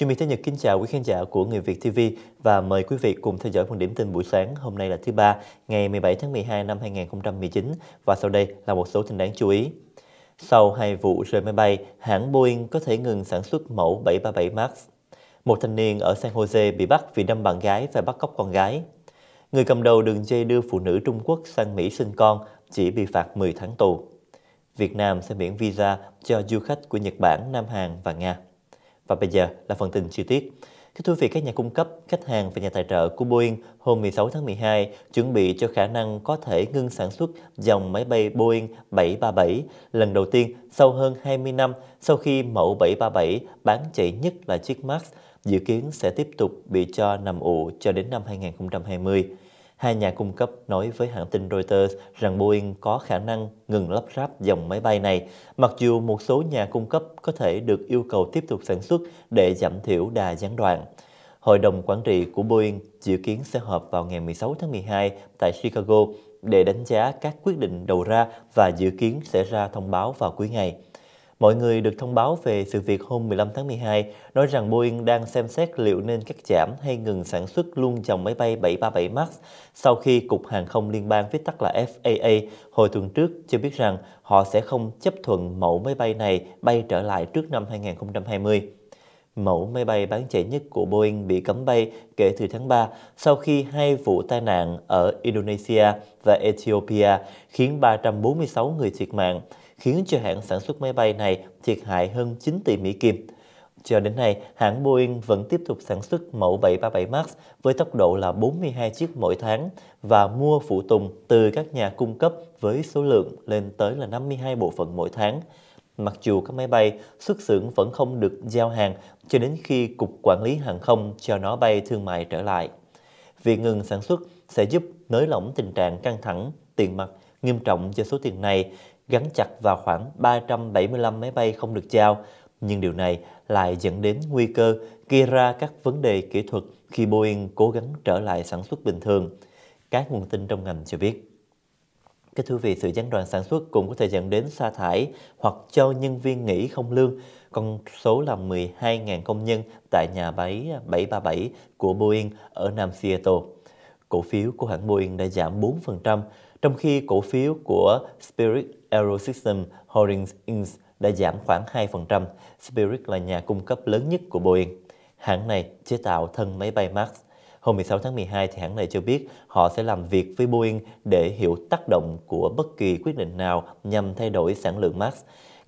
Chương Mỹ Thế Nhật kính chào quý khán giả của Người Việt TV và mời quý vị cùng theo dõi phần điểm tin buổi sáng hôm nay là thứ ba ngày 17 tháng 12 năm 2019 và sau đây là một số tin đáng chú ý. Sau hai vụ rơi máy bay, hãng Boeing có thể ngừng sản xuất mẫu 737 MAX. Một thanh niên ở San Jose bị bắt vì đâm bạn gái và bắt cóc con gái. Người cầm đầu đường dây đưa phụ nữ Trung Quốc sang Mỹ sinh con chỉ bị phạt 10 tháng tù. Việt Nam sẽ miễn visa cho du khách của Nhật Bản, Nam Hàn và Nga. Và bây giờ là phần tin chi tiết. các Thưa vị, các nhà cung cấp, khách hàng và nhà tài trợ của Boeing hôm 16 tháng 12 chuẩn bị cho khả năng có thể ngưng sản xuất dòng máy bay Boeing 737 lần đầu tiên sau hơn 20 năm sau khi mẫu 737 bán chạy nhất là chiếc MAX dự kiến sẽ tiếp tục bị cho nằm ụ cho đến năm 2020. Hai nhà cung cấp nói với hãng tin Reuters rằng Boeing có khả năng ngừng lắp ráp dòng máy bay này, mặc dù một số nhà cung cấp có thể được yêu cầu tiếp tục sản xuất để giảm thiểu đà gián đoạn. Hội đồng quản trị của Boeing dự kiến sẽ họp vào ngày 16 tháng 12 tại Chicago để đánh giá các quyết định đầu ra và dự kiến sẽ ra thông báo vào cuối ngày mọi người được thông báo về sự việc hôm 15 tháng 12 nói rằng Boeing đang xem xét liệu nên cắt giảm hay ngừng sản xuất luôn dòng máy bay 737 MAX sau khi Cục Hàng không Liên bang viết tắt là FAA hồi tuần trước cho biết rằng họ sẽ không chấp thuận mẫu máy bay này bay trở lại trước năm 2020. Mẫu máy bay bán chạy nhất của Boeing bị cấm bay kể từ tháng 3 sau khi hai vụ tai nạn ở Indonesia và Ethiopia khiến 346 người thiệt mạng, khiến cho hãng sản xuất máy bay này thiệt hại hơn 9 tỷ Mỹ Kim. Cho đến nay, hãng Boeing vẫn tiếp tục sản xuất mẫu 737 MAX với tốc độ là 42 chiếc mỗi tháng và mua phụ tùng từ các nhà cung cấp với số lượng lên tới là 52 bộ phận mỗi tháng. Mặc dù các máy bay xuất xưởng vẫn không được giao hàng cho đến khi Cục Quản lý Hàng không cho nó bay thương mại trở lại. Việc ngừng sản xuất sẽ giúp nới lỏng tình trạng căng thẳng, tiền mặt nghiêm trọng cho số tiền này, gắn chặt vào khoảng 375 máy bay không được trao, nhưng điều này lại dẫn đến nguy cơ gây ra các vấn đề kỹ thuật khi Boeing cố gắng trở lại sản xuất bình thường. Các nguồn tin trong ngành cho biết. cái thưa vị, sự gián đoạn sản xuất cũng có thể dẫn đến sa thải hoặc cho nhân viên nghỉ không lương. Con số là 12.000 công nhân tại nhà máy 737 của Boeing ở Nam Seattle. Cổ phiếu của hãng Boeing đã giảm 4%, trong khi cổ phiếu của Spirit Aerosystem Holdings Inc. đã giảm khoảng 2%. Spirit là nhà cung cấp lớn nhất của Boeing. Hãng này chế tạo thân máy bay Max. Hôm 16 tháng 12, thì hãng này cho biết họ sẽ làm việc với Boeing để hiểu tác động của bất kỳ quyết định nào nhằm thay đổi sản lượng MAX.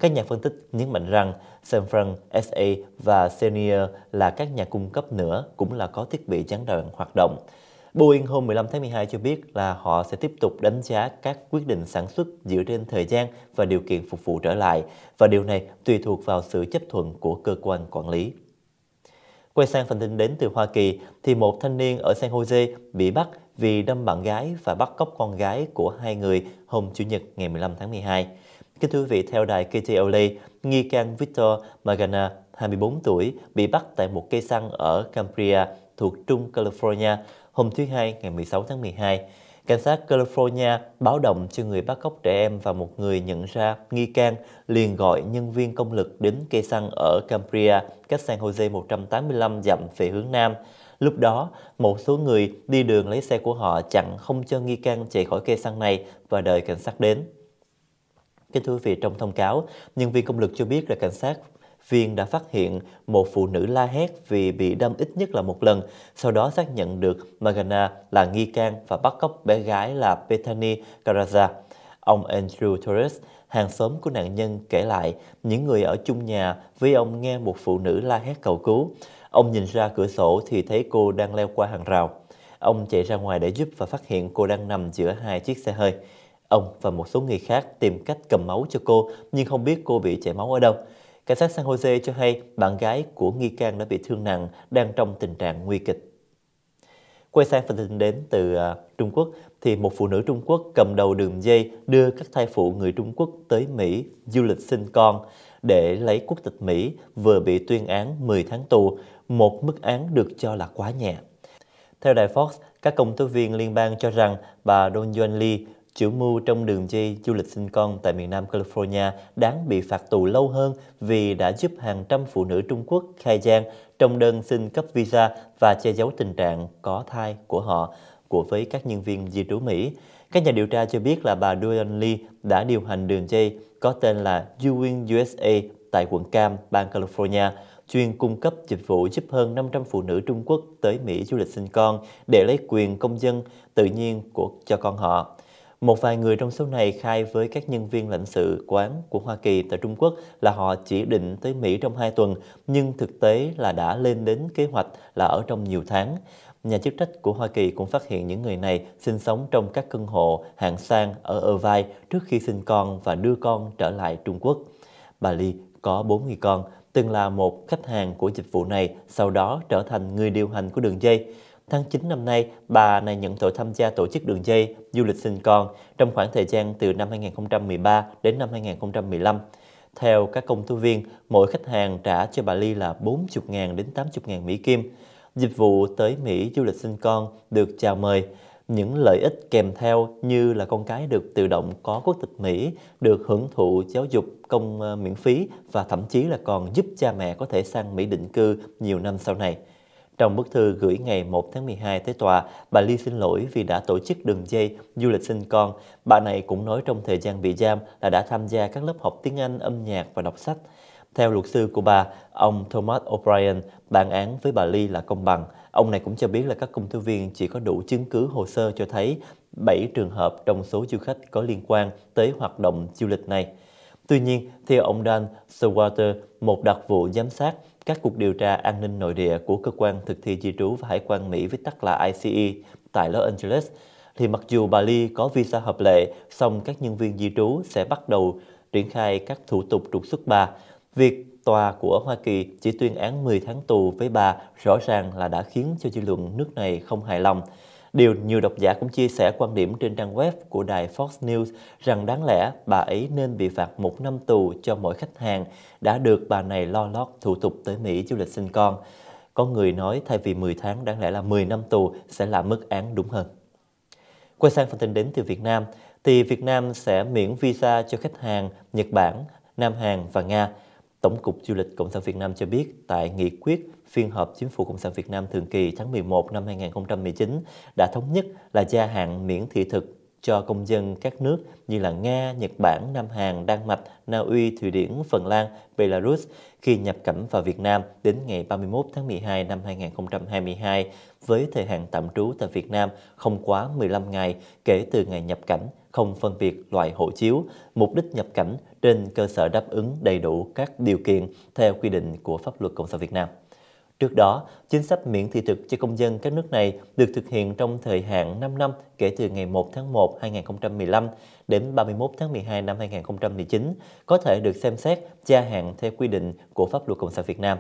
Các nhà phân tích nhấn mạnh rằng Samsung SA và Senior là các nhà cung cấp nữa cũng là có thiết bị gián đoạn hoạt động. Boeing hôm 15 tháng 12 cho biết là họ sẽ tiếp tục đánh giá các quyết định sản xuất dựa trên thời gian và điều kiện phục vụ trở lại, và điều này tùy thuộc vào sự chấp thuận của cơ quan quản lý. Quay sang phần tin đến từ Hoa Kỳ, thì một thanh niên ở San Jose bị bắt vì đâm bạn gái và bắt cóc con gái của hai người hôm Chủ nhật ngày 15 tháng 12. Kính thưa quý vị, theo đài KTLA, nghi can Victor Magana, 24 tuổi, bị bắt tại một cây xăng ở Cambria, thuộc Trung California hôm thứ Hai ngày 16 tháng 12. Cảnh sát California báo động cho người bắt cóc trẻ em và một người nhận ra nghi can liền gọi nhân viên công lực đến cây xăng ở Cambria, cách San Jose 185 dặm về hướng Nam. Lúc đó, một số người đi đường lấy xe của họ chặn không cho nghi can chạy khỏi cây xăng này và đợi cảnh sát đến. Kính thưa quý vị, trong thông cáo, nhân viên công lực cho biết là cảnh sát Viên đã phát hiện một phụ nữ la hét vì bị đâm ít nhất là một lần, sau đó xác nhận được Magana là nghi can và bắt cóc bé gái là Bethany Caraza. Ông Andrew Torres, hàng xóm của nạn nhân kể lại, những người ở chung nhà với ông nghe một phụ nữ la hét cầu cứu. Ông nhìn ra cửa sổ thì thấy cô đang leo qua hàng rào. Ông chạy ra ngoài để giúp và phát hiện cô đang nằm giữa hai chiếc xe hơi. Ông và một số người khác tìm cách cầm máu cho cô nhưng không biết cô bị chảy máu ở đâu. Cảnh sát San Jose cho hay bạn gái của nghi can đã bị thương nặng, đang trong tình trạng nguy kịch. Quay sang phần tin đến từ à, Trung Quốc, thì một phụ nữ Trung Quốc cầm đầu đường dây đưa các thai phụ người Trung Quốc tới Mỹ du lịch sinh con để lấy quốc tịch Mỹ vừa bị tuyên án 10 tháng tù, một mức án được cho là quá nhẹ. Theo đài Fox, các công tố viên liên bang cho rằng bà Don Yuan Lee Chủ mưu trong đường dây du lịch sinh con tại miền Nam California đáng bị phạt tù lâu hơn vì đã giúp hàng trăm phụ nữ Trung Quốc khai gian trong đơn xin cấp visa và che giấu tình trạng có thai của họ của với các nhân viên di trú Mỹ. Các nhà điều tra cho biết là bà Duan Lee đã điều hành đường dây có tên là Ewing USA tại quận Cam, bang California, chuyên cung cấp dịch vụ giúp hơn 500 phụ nữ Trung Quốc tới Mỹ du lịch sinh con để lấy quyền công dân tự nhiên của cho con họ. Một vài người trong số này khai với các nhân viên lãnh sự quán của Hoa Kỳ tại Trung Quốc là họ chỉ định tới Mỹ trong 2 tuần, nhưng thực tế là đã lên đến kế hoạch là ở trong nhiều tháng. Nhà chức trách của Hoa Kỳ cũng phát hiện những người này sinh sống trong các căn hộ hạng sang ở Irvine trước khi sinh con và đưa con trở lại Trung Quốc. Bà Lee có 4 người con, từng là một khách hàng của dịch vụ này, sau đó trở thành người điều hành của đường dây. Tháng 9 năm nay, bà này nhận tội tham gia tổ chức đường dây du lịch sinh con trong khoảng thời gian từ năm 2013 đến năm 2015. Theo các công tố viên, mỗi khách hàng trả cho bà Ly là 40.000 đến 80.000 Mỹ Kim. Dịch vụ tới Mỹ du lịch sinh con được chào mời. Những lợi ích kèm theo như là con cái được tự động có quốc tịch Mỹ, được hưởng thụ giáo dục công ờ, miễn phí và thậm chí là còn giúp cha mẹ có thể sang Mỹ định cư nhiều năm sau này. Trong bức thư gửi ngày 1 tháng 12 tới tòa, bà Ly xin lỗi vì đã tổ chức đường dây du lịch sinh con. Bà này cũng nói trong thời gian bị giam là đã tham gia các lớp học tiếng Anh, âm nhạc và đọc sách. Theo luật sư của bà, ông Thomas O'Brien, bản án với bà Ly là công bằng. Ông này cũng cho biết là các công tố viên chỉ có đủ chứng cứ hồ sơ cho thấy 7 trường hợp trong số du khách có liên quan tới hoạt động du lịch này. Tuy nhiên, theo ông Dan Swater, một đặc vụ giám sát các cuộc điều tra an ninh nội địa của cơ quan thực thi di trú và hải quan Mỹ với tắt là ICE tại Los Angeles, thì mặc dù bà Lee có visa hợp lệ, song các nhân viên di trú sẽ bắt đầu triển khai các thủ tục trục xuất bà. Việc tòa của Hoa Kỳ chỉ tuyên án 10 tháng tù với bà rõ ràng là đã khiến cho dư luận nước này không hài lòng. Điều nhiều độc giả cũng chia sẻ quan điểm trên trang web của đài Fox News rằng đáng lẽ bà ấy nên bị phạt một năm tù cho mỗi khách hàng đã được bà này lo lót thủ tục tới Mỹ du lịch sinh con. Có người nói thay vì 10 tháng đáng lẽ là 10 năm tù sẽ là mức án đúng hơn. Quay sang phần tin đến từ Việt Nam, thì Việt Nam sẽ miễn visa cho khách hàng Nhật Bản, Nam Hàn và Nga Tổng cục Du lịch Cộng sản Việt Nam cho biết, tại nghị quyết phiên họp Chính phủ Cộng sản Việt Nam thường kỳ tháng 11 năm 2019 đã thống nhất là gia hạn miễn thị thực cho công dân các nước như là Nga, Nhật Bản, Nam Hàn, Đan Mạch, Na Uy, Thụy Điển, Phần Lan, Belarus khi nhập cảnh vào Việt Nam đến ngày 31 tháng 12 năm 2022 với thời hạn tạm trú tại Việt Nam không quá 15 ngày kể từ ngày nhập cảnh không phân biệt loại hộ chiếu, mục đích nhập cảnh trên cơ sở đáp ứng đầy đủ các điều kiện theo quy định của pháp luật Cộng sản Việt Nam. Trước đó, chính sách miễn thị thực cho công dân các nước này được thực hiện trong thời hạn 5 năm kể từ ngày 1 tháng 1 2015 đến 31 tháng 12 năm 2019, có thể được xem xét gia hạn theo quy định của pháp luật Cộng sản Việt Nam.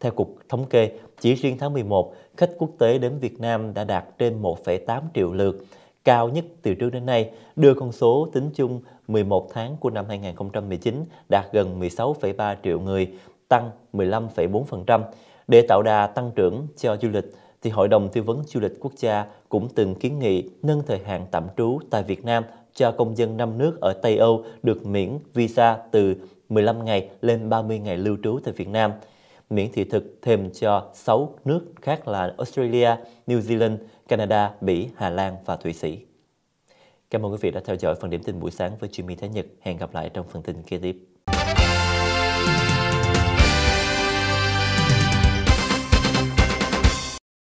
Theo Cục Thống kê, chỉ riêng tháng 11, khách quốc tế đến Việt Nam đã đạt trên 1,8 triệu lượt, cao nhất từ trước đến nay, đưa con số tính chung 11 tháng của năm 2019 đạt gần 16,3 triệu người, tăng 15,4%. Để tạo đà tăng trưởng cho du lịch, thì Hội đồng Tư vấn Du lịch Quốc gia cũng từng kiến nghị nâng thời hạn tạm trú tại Việt Nam cho công dân năm nước ở Tây Âu được miễn visa từ 15 ngày lên 30 ngày lưu trú tại Việt Nam – miễn thị thực thêm cho 6 nước khác là Australia, New Zealand, Canada, Bỉ, Hà Lan và Thụy Sĩ. Cảm ơn quý vị đã theo dõi phần điểm tin buổi sáng với Jimmy Thái Nhật. Hẹn gặp lại trong phần tin kế tiếp.